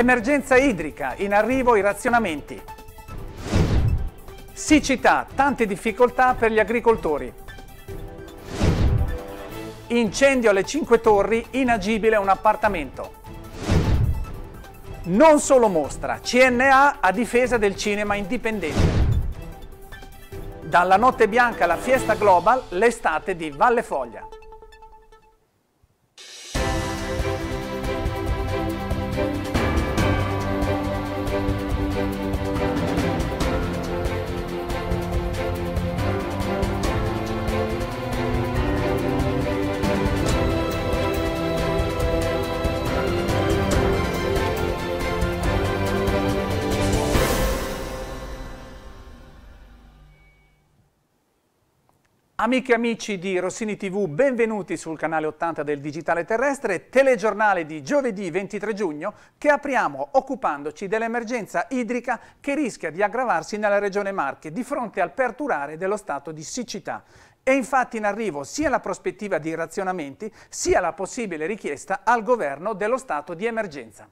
Emergenza idrica, in arrivo i razionamenti. Siccità, tante difficoltà per gli agricoltori. Incendio alle 5 torri, inagibile un appartamento. Non solo mostra, CNA a difesa del cinema indipendente. Dalla notte bianca alla fiesta global, l'estate di Valle Foglia. Amiche e amici di Rossini TV, benvenuti sul canale 80 del Digitale Terrestre, telegiornale di giovedì 23 giugno che apriamo occupandoci dell'emergenza idrica che rischia di aggravarsi nella regione Marche di fronte al perdurare dello stato di siccità. È infatti in arrivo sia la prospettiva di razionamenti sia la possibile richiesta al governo dello stato di emergenza.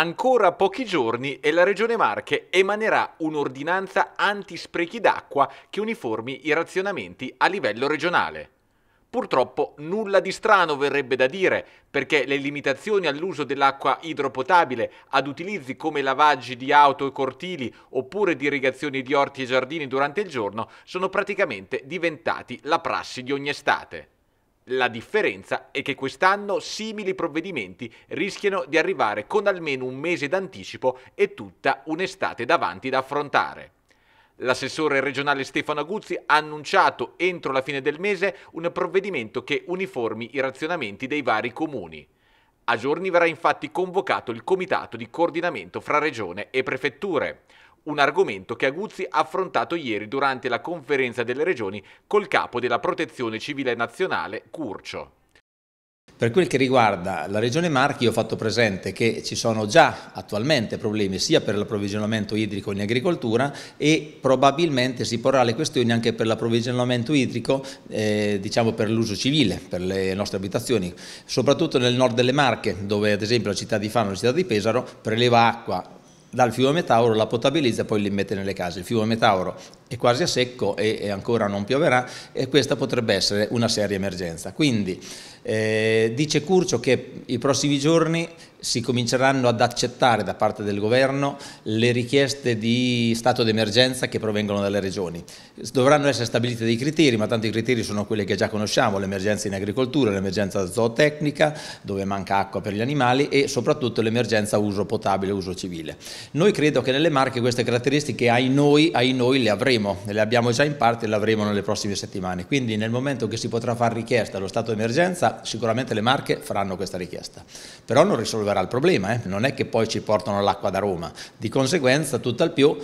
Ancora pochi giorni e la Regione Marche emanerà un'ordinanza anti-sprechi d'acqua che uniformi i razionamenti a livello regionale. Purtroppo nulla di strano verrebbe da dire, perché le limitazioni all'uso dell'acqua idropotabile ad utilizzi come lavaggi di auto e cortili oppure di irrigazioni di orti e giardini durante il giorno sono praticamente diventati la prassi di ogni estate. La differenza è che quest'anno simili provvedimenti rischiano di arrivare con almeno un mese d'anticipo e tutta un'estate davanti da affrontare. L'assessore regionale Stefano Aguzzi ha annunciato entro la fine del mese un provvedimento che uniformi i razionamenti dei vari comuni. A giorni verrà infatti convocato il comitato di coordinamento fra regione e prefetture un argomento che Aguzzi ha affrontato ieri durante la conferenza delle regioni col capo della Protezione Civile Nazionale, Curcio. Per quel che riguarda la regione Marchi ho fatto presente che ci sono già attualmente problemi sia per l'approvvigionamento idrico in agricoltura e probabilmente si porrà le questioni anche per l'approvvigionamento idrico eh, diciamo per l'uso civile, per le nostre abitazioni, soprattutto nel nord delle Marche dove ad esempio la città di Fano e la città di Pesaro preleva acqua dal fiume Metauro la potabilizza e poi li mette nelle case. Il fiume Metauro è quasi a secco e, ancora non pioverà e questa potrebbe essere una seria emergenza. Quindi eh, dice Curcio che i prossimi giorni si cominceranno ad accettare da parte del governo le richieste di stato d'emergenza che provengono dalle regioni. Dovranno essere stabiliti dei criteri, ma tanti criteri sono quelli che già conosciamo, l'emergenza in agricoltura, l'emergenza zootecnica, dove manca acqua per gli animali e soprattutto l'emergenza uso potabile, uso civile. Noi credo che nelle Marche queste caratteristiche ai noi, ai noi le avremo, le abbiamo già in parte e le avremo nelle prossime settimane. Quindi nel momento che si potrà fare richiesta allo stato d'emergenza sicuramente le Marche faranno questa richiesta, però non risolverà il problema, eh? non è che poi ci portano l'acqua da Roma, di conseguenza tutt'al più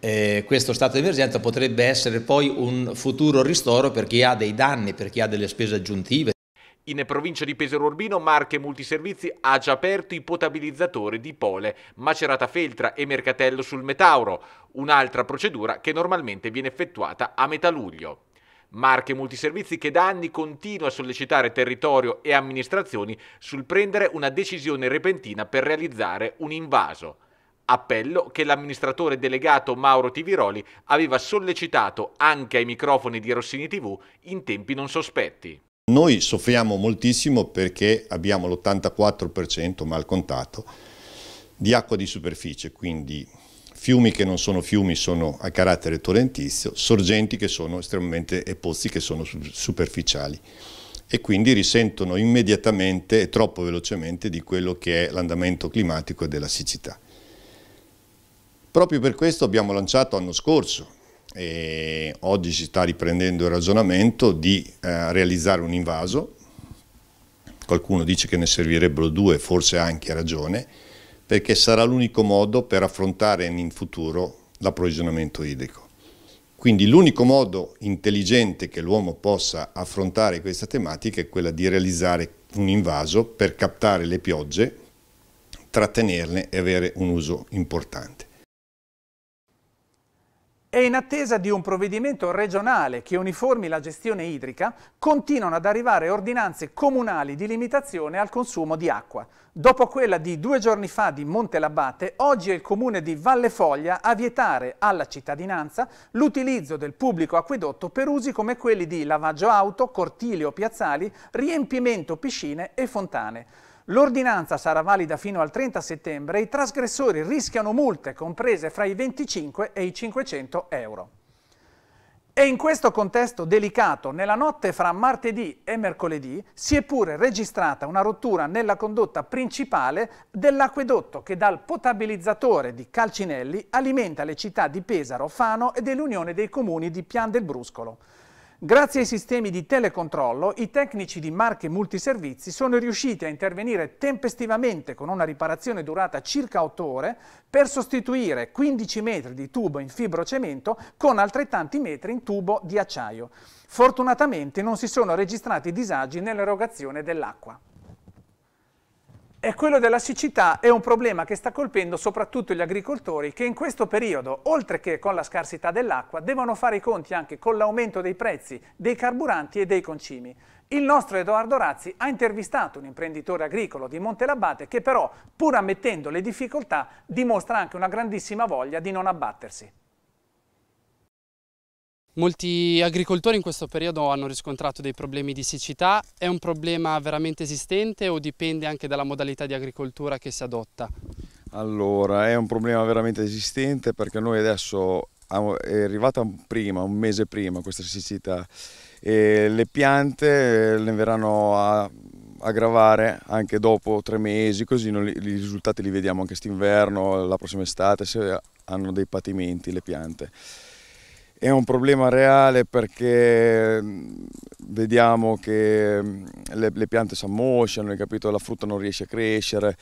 eh, questo stato di emergenza potrebbe essere poi un futuro ristoro per chi ha dei danni, per chi ha delle spese aggiuntive. In provincia di Pesaro Urbino, Marche Multiservizi ha già aperto i potabilizzatori di Pole, Macerata Feltra e Mercatello sul Metauro, un'altra procedura che normalmente viene effettuata a metà luglio. Marche Multiservizi che da anni continua a sollecitare territorio e amministrazioni sul prendere una decisione repentina per realizzare un invaso. Appello che l'amministratore delegato Mauro Tiviroli aveva sollecitato anche ai microfoni di Rossini TV in tempi non sospetti. Noi soffriamo moltissimo perché abbiamo l'84% mal contato di acqua di superficie, quindi fiumi che non sono fiumi sono a carattere torrentizio, sorgenti che sono estremamente e pozzi che sono superficiali e quindi risentono immediatamente e troppo velocemente di quello che è l'andamento climatico e della siccità. Proprio per questo abbiamo lanciato l'anno scorso e oggi si sta riprendendo il ragionamento di eh, realizzare un invaso, qualcuno dice che ne servirebbero due, forse anche a ragione, perché sarà l'unico modo per affrontare in futuro l'approvvigionamento idrico. Quindi l'unico modo intelligente che l'uomo possa affrontare questa tematica è quella di realizzare un invaso per captare le piogge, trattenerle e avere un uso importante e in attesa di un provvedimento regionale che uniformi la gestione idrica, continuano ad arrivare ordinanze comunali di limitazione al consumo di acqua. Dopo quella di due giorni fa di Montelabate, oggi è il comune di Valle Foglia a vietare alla cittadinanza l'utilizzo del pubblico acquedotto per usi come quelli di lavaggio auto, cortili o piazzali, riempimento piscine e fontane. L'ordinanza sarà valida fino al 30 settembre e i trasgressori rischiano multe comprese fra i 25 e i 500 euro. E in questo contesto delicato, nella notte fra martedì e mercoledì, si è pure registrata una rottura nella condotta principale dell'acquedotto che dal potabilizzatore di Calcinelli alimenta le città di Pesaro, Fano e dell'Unione dei Comuni di Pian del Bruscolo. Grazie ai sistemi di telecontrollo, i tecnici di marche multiservizi sono riusciti a intervenire tempestivamente con una riparazione durata circa 8 ore per sostituire 15 metri di tubo in fibrocemento con altrettanti metri in tubo di acciaio. Fortunatamente non si sono registrati disagi nell'erogazione dell'acqua è quello della siccità è un problema che sta colpendo soprattutto gli agricoltori che in questo periodo, oltre che con la scarsità dell'acqua, devono fare i conti anche con l'aumento dei prezzi dei carburanti e dei concimi. Il nostro Edoardo Razzi ha intervistato un imprenditore agricolo di Montelabate che però, pur ammettendo le difficoltà, dimostra anche una grandissima voglia di non abbattersi. Molti agricoltori in questo periodo hanno riscontrato dei problemi di siccità, è un problema veramente esistente o dipende anche dalla modalità di agricoltura che si adotta? Allora, è un problema veramente esistente perché noi adesso è arrivata prima, un mese prima questa siccità e le piante eh, le verranno a aggravare anche dopo tre mesi, così li, i risultati li vediamo anche quest'inverno, la prossima estate, se hanno dei patimenti le piante. È un problema reale perché mm, vediamo che mm, le, le piante si ammosciano, la frutta non riesce a crescere,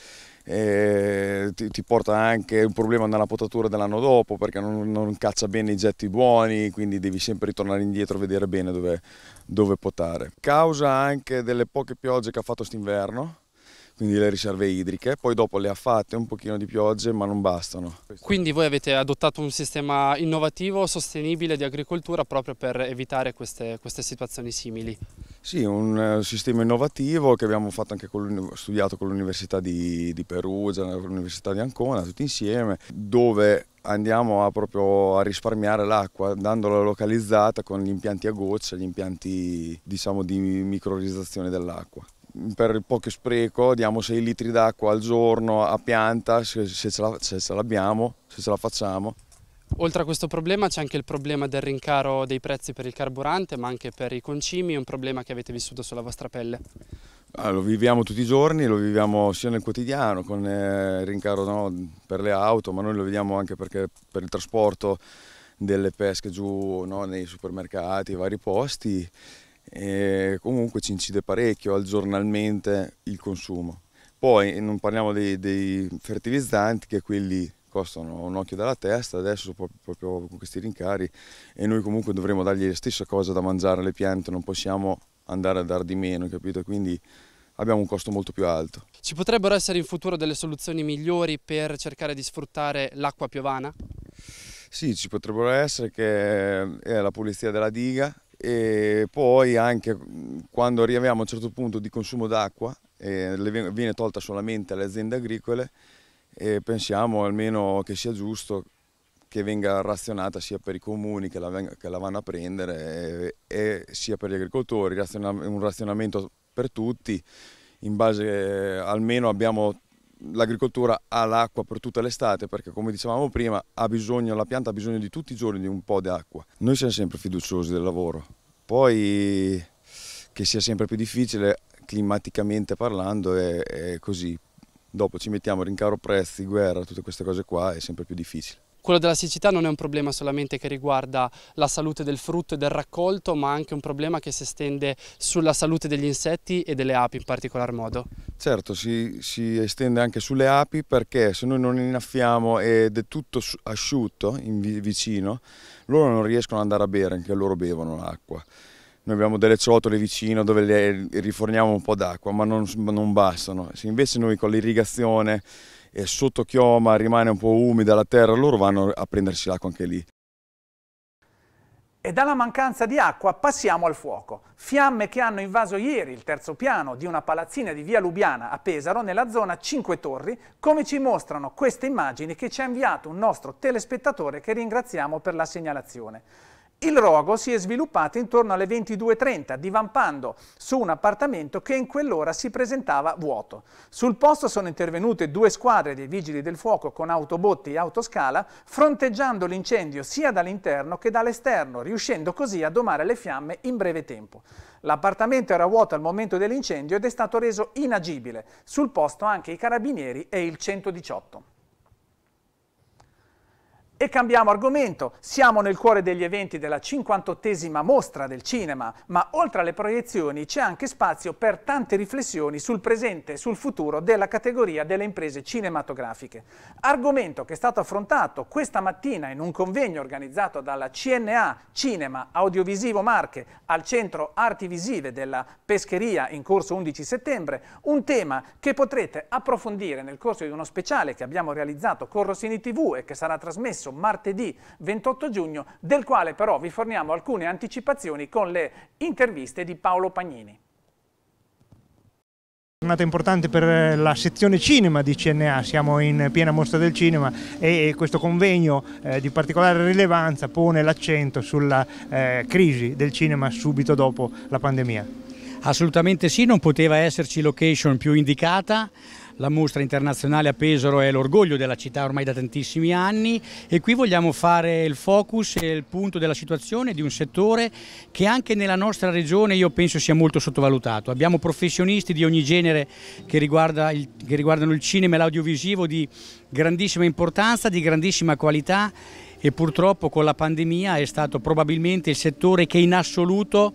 ti, ti, porta anche un problema nella potatura dell'anno dopo perché non, non, caccia bene i getti buoni, quindi devi sempre ritornare indietro e vedere bene dove, dove potare. Causa anche delle poche piogge che ha fatto st'inverno, quindi le riserve idriche, poi dopo le ha fatte un pochino di piogge ma non bastano. Quindi voi avete adottato un sistema innovativo, sostenibile di agricoltura proprio per evitare queste, queste situazioni simili? Sì, un eh, sistema innovativo che abbiamo con, studiato con l'Università di, di, Perugia, l'Università di Ancona, tutti insieme, dove andiamo a, proprio a risparmiare l'acqua, dandola localizzata con gli impianti a goccia, gli impianti diciamo, di microrizzazione dell'acqua per il poco spreco diamo 6 litri d'acqua al giorno a pianta se, se ce l'abbiamo, se, se ce la facciamo. Oltre a questo problema c'è anche il problema del rincaro dei prezzi per il carburante ma anche per i concimi, un problema che avete vissuto sulla vostra pelle. Allora, ah, lo viviamo tutti i giorni, lo viviamo sia nel quotidiano con eh, il rincaro no, per le auto ma noi lo vediamo anche perché per il trasporto delle pesche giù no, nei supermercati, vari posti e comunque ci incide parecchio al giornalmente il consumo. Poi non parliamo dei, dei fertilizzanti che quelli costano un occhio dalla testa, adesso proprio con questi rincari e noi comunque dovremo dargli la stessa cosa da mangiare alle piante, non possiamo andare a dar di meno, capito? Quindi abbiamo un costo molto più alto. Ci potrebbero essere in futuro delle soluzioni migliori per cercare di sfruttare l'acqua piovana? Sì, ci potrebbero essere che è la pulizia della diga, e poi anche quando arriviamo a un certo punto di consumo d'acqua, eh, viene tolta solamente alle aziende agricole e pensiamo almeno che sia giusto che venga razionata sia per i comuni che la, che la vanno a prendere e, e sia per gli agricoltori, un razionamento per tutti, in base almeno abbiamo l'agricoltura ha l'acqua per tutta l'estate perché come dicevamo prima bisogno, la pianta ha bisogno di tutti i giorni di un po' di acqua. Noi siamo sempre fiduciosi del lavoro, poi che sia sempre più difficile climaticamente parlando è, è così. Dopo ci mettiamo rincaro prezzi, guerra, tutte queste cose qua è sempre più difficile. Quello della siccità non è un problema solamente che riguarda la salute del frutto e del raccolto, ma anche un problema che si estende sulla salute degli insetti e delle api in particolar modo. Certo, si, si estende anche sulle api perché se noi non innaffiamo ed è tutto asciutto vicino, loro non riescono ad andare a bere, anche loro bevono l'acqua noi abbiamo delle ciotole vicino dove le riforniamo un po' d'acqua, ma non, non bastano. Se invece noi con l'irrigazione e sotto chioma rimane un po' umida la terra, loro vanno a prendersi l'acqua anche lì. E dalla mancanza di acqua passiamo al fuoco. Fiamme che hanno invaso ieri il terzo piano di una palazzina di via Lubiana a Pesaro nella zona Cinque Torri, come ci mostrano queste immagini che ci ha inviato un nostro telespettatore che ringraziamo per la segnalazione. Il rogo si è sviluppato intorno alle 22.30, divampando su un appartamento che in quell'ora si presentava vuoto. Sul posto sono intervenute due squadre dei vigili del fuoco con autobotti e autoscala, fronteggiando l'incendio sia dall'interno che dall'esterno, riuscendo così a domare le fiamme in breve tempo. L'appartamento era vuoto al momento dell'incendio ed è stato reso inagibile. Sul posto anche i carabinieri e il 118. E cambiamo argomento, siamo nel cuore degli eventi della 58esima mostra del cinema, ma oltre alle proiezioni c'è anche spazio per tante riflessioni sul presente e sul futuro della categoria delle imprese cinematografiche. Argomento che è stato affrontato questa mattina in un convegno organizzato dalla CNA Cinema Audiovisivo Marche al Centro Arti Visive della Pescheria in corso 11 settembre, un tema che potrete approfondire nel corso di uno speciale che abbiamo realizzato con Rossini TV e che sarà trasmesso martedì 28 giugno, del quale però vi forniamo alcune anticipazioni con le interviste di Paolo Pagnini. Una giornata importante per la sezione cinema di CNA, siamo in piena mostra del cinema e questo convegno eh, di particolare rilevanza pone l'accento sulla eh, crisi del cinema subito dopo la pandemia. Assolutamente sì, non poteva esserci location più indicata la mostra internazionale a Pesaro è l'orgoglio della città ormai da tantissimi anni e qui vogliamo fare il focus e il punto della situazione di un settore che anche nella nostra regione io penso sia molto sottovalutato. Abbiamo professionisti di ogni genere che, riguarda il, che riguardano il cinema e l'audiovisivo di grandissima importanza, di grandissima qualità e purtroppo con la pandemia è stato probabilmente il settore che in assoluto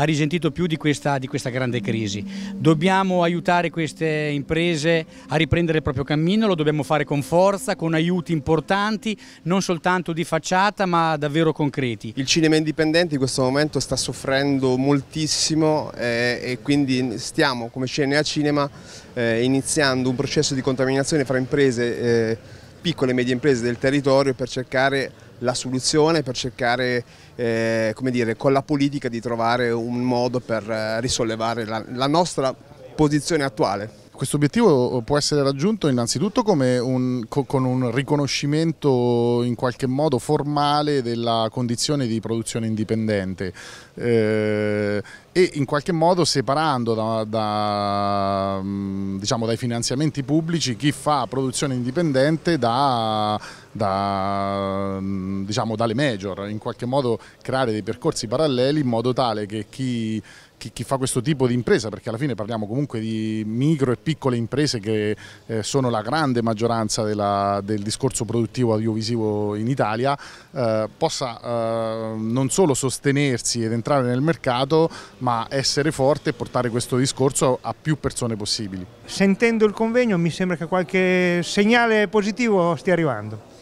ha risentito più di questa, di questa grande crisi. Dobbiamo aiutare queste imprese a riprendere il proprio cammino, lo dobbiamo fare con forza, con aiuti importanti, non soltanto di facciata ma davvero concreti. Il cinema indipendente in questo momento sta soffrendo moltissimo eh, e quindi stiamo come CNA Cinema eh, iniziando un processo di contaminazione fra imprese eh, piccole e medie imprese del territorio per cercare la soluzione, per cercare eh, dire, con la politica di trovare un modo per eh, risollevare la, la nostra posizione attuale. Questo obiettivo eh, può essere raggiunto innanzitutto un, con un riconoscimento in qualche modo formale della condizione di produzione indipendente eh, e in qualche modo separando da, da, mm, diciamo, dai finanziamenti pubblici chi fa produzione indipendente da, mm, diciamo, dalle major, in qualche modo creare dei percorsi paralleli in modo tale che chi chi, chi, fa questo tipo di impresa, perché alla fine parliamo comunque di micro e piccole imprese che eh, sono la grande maggioranza della, del discorso produttivo audiovisivo in Italia, eh, possa eh, non solo sostenersi ed entrare nel mercato, ma essere forte e portare questo discorso a più persone possibili. Sentendo il convegno mi sembra che qualche segnale positivo stia arrivando.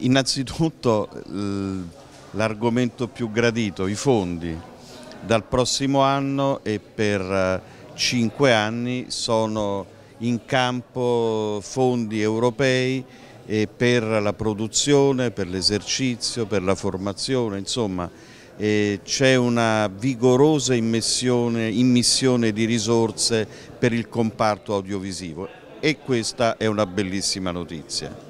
Innanzitutto l'argomento più gradito, i fondi dal prossimo anno e per eh, cinque anni sono in campo fondi europei per la produzione, per l'esercizio, per la formazione, insomma c'è una vigorosa immissione, immissione di risorse per il comparto audiovisivo e questa è una bellissima notizia.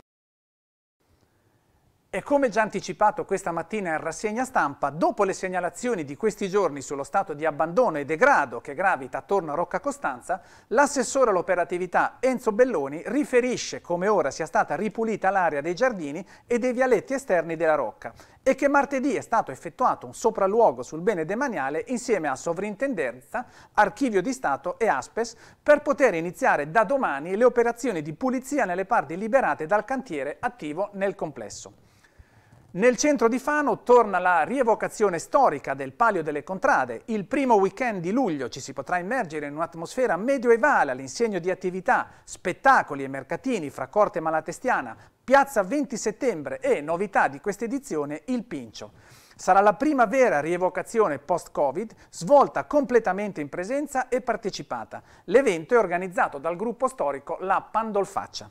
E come già anticipato questa mattina in rassegna stampa, dopo le segnalazioni di questi giorni sullo stato di abbandono e degrado che gravita attorno a Rocca Costanza, l'assessore all'operatività Enzo Belloni riferisce come ora sia stata ripulita l'area dei giardini e dei vialetti esterni della Rocca e che martedì è stato effettuato un sopralluogo sul bene demaniale insieme a Sovrintendenza, Archivio di Stato e Aspes per poter iniziare da domani le operazioni di pulizia nelle parti liberate dal cantiere attivo nel complesso. Nel centro di Fano torna la rievocazione storica del Palio delle Contrade. Il primo weekend di luglio ci si potrà immergere in un'atmosfera medioevale all'insegno di attività, spettacoli e mercatini fra Corte Malatestiana, Piazza 20 Settembre e, novità di questa edizione, il Pincio. Sarà la prima vera rievocazione post-Covid, svolta completamente in presenza e partecipata. L'evento è organizzato dal gruppo storico La Pandolfaccia.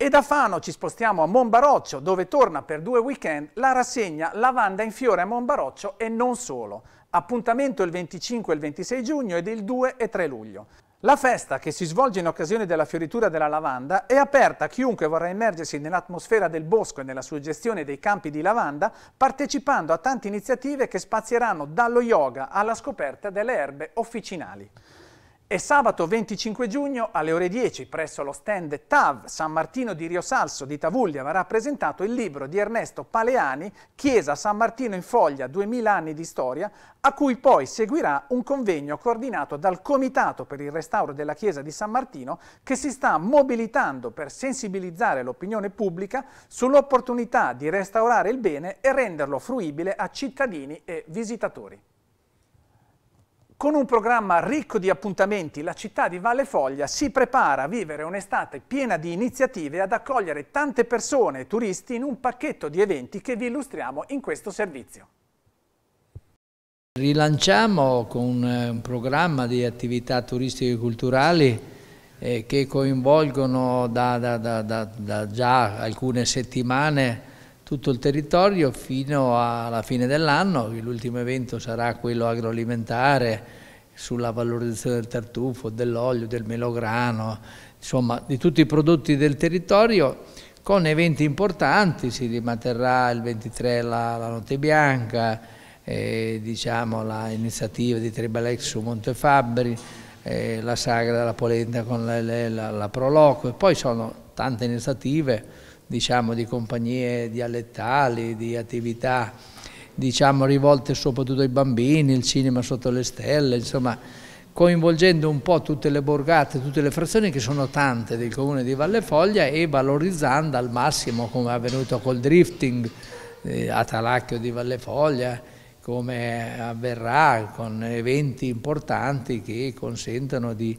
E da Fano ci spostiamo a Monbaroccio, dove torna per due weekend la rassegna Lavanda in fiore a Monbaroccio e non solo. Appuntamento il 25 e il 26 giugno ed il 2 e 3 luglio. La festa, che si svolge in occasione della fioritura della lavanda, è aperta a chiunque vorrà immergersi nell'atmosfera del bosco e nella suggestione dei campi di lavanda, partecipando a tante iniziative che spazieranno dallo yoga alla scoperta delle erbe officinali. E sabato 25 giugno alle ore 10 presso lo stand TAV San Martino di Riosalso di Tavuglia verrà presentato il libro di Ernesto Paleani Chiesa San Martino in Foglia 2000 anni di storia a cui poi seguirà un convegno coordinato dal Comitato per il Restauro della Chiesa di San Martino che si sta mobilitando per sensibilizzare l'opinione pubblica sull'opportunità di restaurare il bene e renderlo fruibile a cittadini e visitatori. Con un programma ricco di appuntamenti, la città di Valle Foglia si prepara a vivere un'estate piena di iniziative ad accogliere tante persone e turisti in un pacchetto di eventi che vi illustriamo in questo servizio. Rilanciamo con un eh, programma di attività turistiche e culturali eh, che coinvolgono da, da, da, da già alcune settimane tutto il territorio fino alla fine dell'anno, l'ultimo evento sarà quello agroalimentare sulla valorizzazione del tartufo, dell'olio, del melograno, insomma di tutti i prodotti del territorio con eventi importanti, si rimanterrà il 23 la, la Notte Bianca, eh, diciamo l'iniziativa di Tribalex su Montefabbri, eh, la Sagra della Polenta con la, la, la Proloco e poi sono tante iniziative diciamo, di compagnie dialettali, di attività diciamo, rivolte soprattutto ai bambini, il cinema sotto le stelle, insomma coinvolgendo un po' tutte le borgate, tutte le frazioni che sono tante del comune di Valle Foglia e valorizzando al massimo come è avvenuto col drifting eh, a Talacchio di Valle Foglia, come avverrà con eventi importanti che consentano di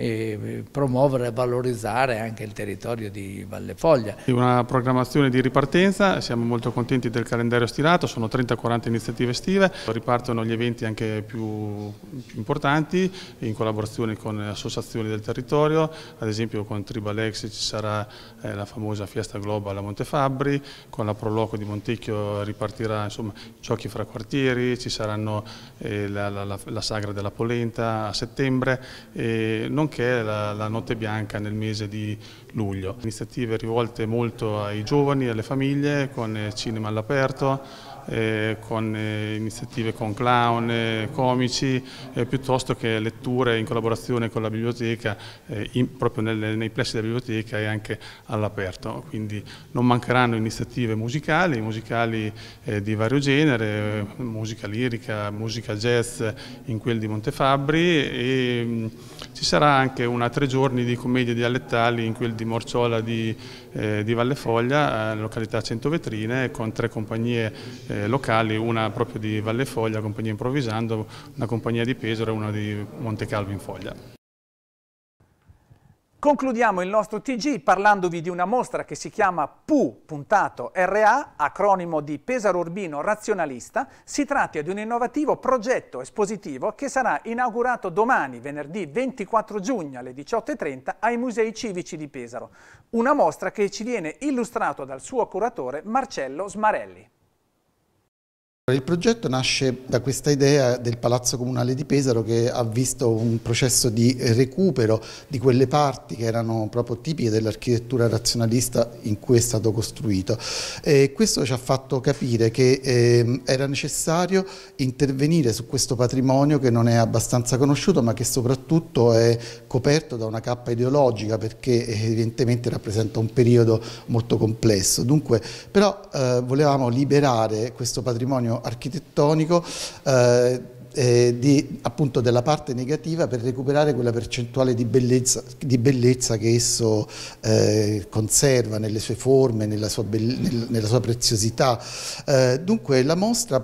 e eh, promuovere e valorizzare anche il territorio di Valle Foglia. Una programmazione di ripartenza, siamo molto contenti del calendario stilato, sono 30-40 iniziative estive, ripartono gli eventi anche più, più, importanti in collaborazione con associazioni del territorio, ad esempio con Tribalex ci sarà eh, la famosa Fiesta Global a Montefabbri, con la Proloco di Montecchio ripartirà insomma, giochi fra quartieri, ci saranno eh, la, la, la, la, Sagra della Polenta a settembre, eh, non nonché la, la Notte Bianca nel mese di luglio. Iniziative rivolte molto ai giovani, e alle famiglie, con cinema all'aperto, eh, con eh, iniziative con clown, eh, comici, eh, piuttosto che letture in collaborazione con la biblioteca, eh, in, proprio nel, nei pressi della biblioteca e anche all'aperto. Quindi non mancheranno iniziative musicali, musicali di vario genere, musica lirica, musica jazz in quel di Montefabbri e mh, mm, ci sarà anche una tre giorni di commedie dialettali in quel di Morciola di, eh, di Valle Foglia, località 100 vetrine, con tre compagnie eh, eh, locali, una proprio di Valle Foglia, compagnia Improvvisando, una compagnia di Pesaro e una di Monte Calvo in Foglia. Concludiamo il nostro TG parlandovi di una mostra che si chiama PU.RA, acronimo di Pesaro Urbino Razionalista. Si tratta di un innovativo progetto espositivo che sarà inaugurato domani, venerdì 24 giugno alle 18.30 ai Musei Civici di Pesaro. Una mostra che ci viene illustrato dal suo curatore Marcello Smarelli. Il progetto nasce da questa idea del Palazzo Comunale di Pesaro che ha visto un processo di recupero di quelle parti che erano proprio tipiche dell'architettura razionalista in cui è stato costruito e questo ci ha fatto capire che eh, era necessario intervenire su questo patrimonio che non è abbastanza conosciuto ma che soprattutto è coperto da una cappa ideologica perché evidentemente rappresenta un periodo molto complesso. Dunque però eh, volevamo liberare questo patrimonio architettonico eh, eh, di, appunto della parte negativa per recuperare quella percentuale di bellezza, di bellezza che esso eh, conserva nelle sue forme, nella sua, nella sua preziosità. Eh, dunque la mostra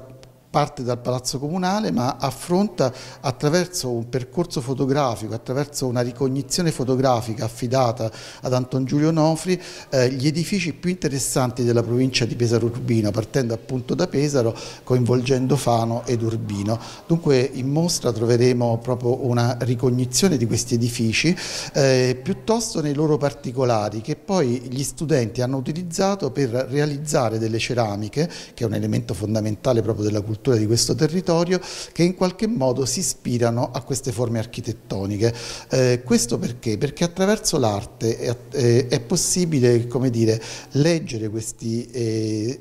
parte dal Palazzo Comunale ma affronta attraverso un percorso fotografico, attraverso una ricognizione fotografica affidata ad Anton Giulio Nofri eh, gli edifici più interessanti della provincia di Pesaro Urbino, partendo appunto da Pesaro, coinvolgendo Fano ed Urbino. Dunque in mostra troveremo proprio una ricognizione di questi edifici, eh, piuttosto nei loro particolari che poi gli studenti hanno utilizzato per realizzare delle ceramiche, che è un elemento fondamentale proprio della cultura strutture di questo territorio che in qualche modo si ispirano a queste forme architettoniche. Eh, questo perché? Perché attraverso l'arte è, è, eh, è, possibile dire, leggere questi, eh,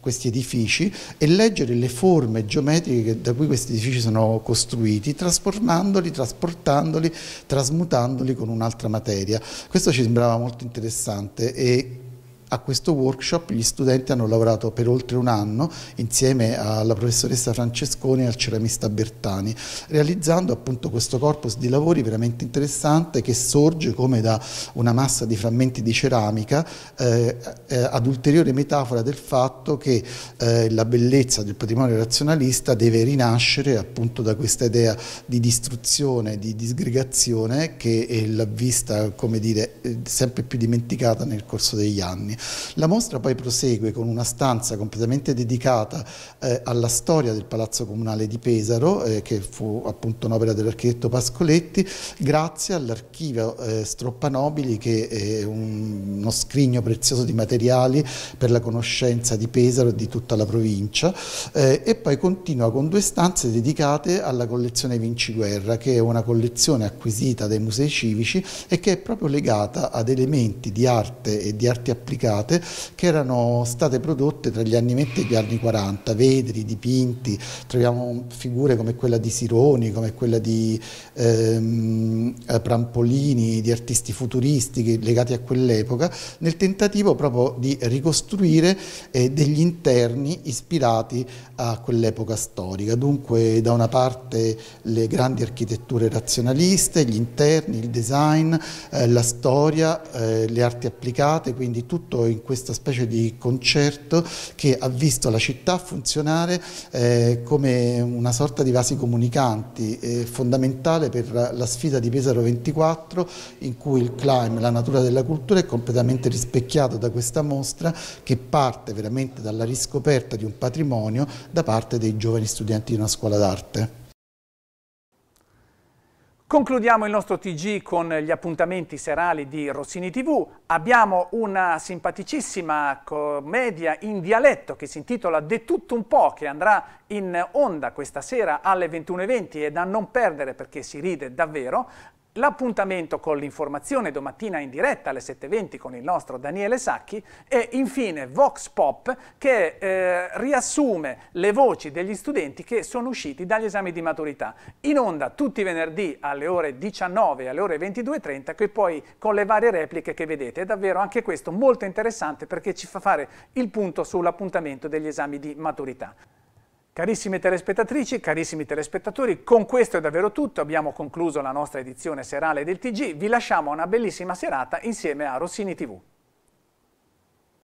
questi, edifici e leggere le forme geometriche da cui questi edifici sono costruiti, trasformandoli, trasportandoli, trasmutandoli con un'altra materia. Questo ci sembrava molto interessante e a questo workshop gli studenti hanno lavorato per oltre un anno insieme alla professoressa Francesconi e al ceramista Bertani, realizzando appunto questo corpus di lavori veramente interessante che sorge come da una massa di frammenti di ceramica eh, eh, ad ulteriore metafora del fatto che eh, la bellezza del patrimonio razionalista deve rinascere appunto da questa idea di distruzione, di disgregazione che l'ha vista come dire eh, sempre più dimenticata nel corso degli anni. La mostra poi prosegue con una stanza completamente dedicata eh, alla storia del Palazzo Comunale di Pesaro, eh, che fu appunto un'opera dell'architetto Pascoletti, grazie all'archivio eh, Stroppanobili, che è un, uno scrigno prezioso di materiali per la conoscenza di Pesaro e di tutta la provincia, eh, e poi continua con due stanze dedicate alla collezione Vinci Guerra, che è una collezione acquisita dai musei civici e che è proprio legata ad elementi di arte e di arti applicate arrotondate che erano state prodotte tra gli anni 20 e gli anni 40, vetri, dipinti, troviamo figure come quella di Sironi, come quella di ehm, eh, Prampolini, di artisti futuristi legati a quell'epoca, nel tentativo proprio di ricostruire eh, degli interni ispirati a quell'epoca storica. Dunque da una parte le grandi architetture razionaliste, gli interni, il design, eh, la storia, eh, le arti applicate, quindi tutto tutto in questa specie di concerto che ha visto la città funzionare eh, come una sorta di vasi comunicanti eh, fondamentale per la sfida di Pesaro 24 in cui il climb, la natura della cultura è completamente rispecchiato da questa mostra che parte veramente dalla riscoperta di un patrimonio da parte dei giovani studenti di una scuola d'arte. Concludiamo il nostro TG con gli appuntamenti serali di Rossini TV. Abbiamo una simpaticissima commedia in dialetto che si intitola De tutto un po' che andrà in onda questa sera alle 21.20 e da non perdere perché si ride davvero l'appuntamento con l'informazione domattina in diretta alle 7.20 con il nostro Daniele Sacchi e infine Vox Pop che eh, riassume le voci degli studenti che sono usciti dagli esami di maturità. In onda tutti i venerdì alle ore 19 e alle ore 22.30 che poi con le varie repliche che vedete. È davvero anche questo molto interessante perché ci fa fare il punto sull'appuntamento degli esami di maturità. Carissime telespettatrici, carissimi telespettatori, con questo è davvero tutto, abbiamo concluso la nostra edizione serale del TG, vi lasciamo una bellissima serata insieme a Rossini TV.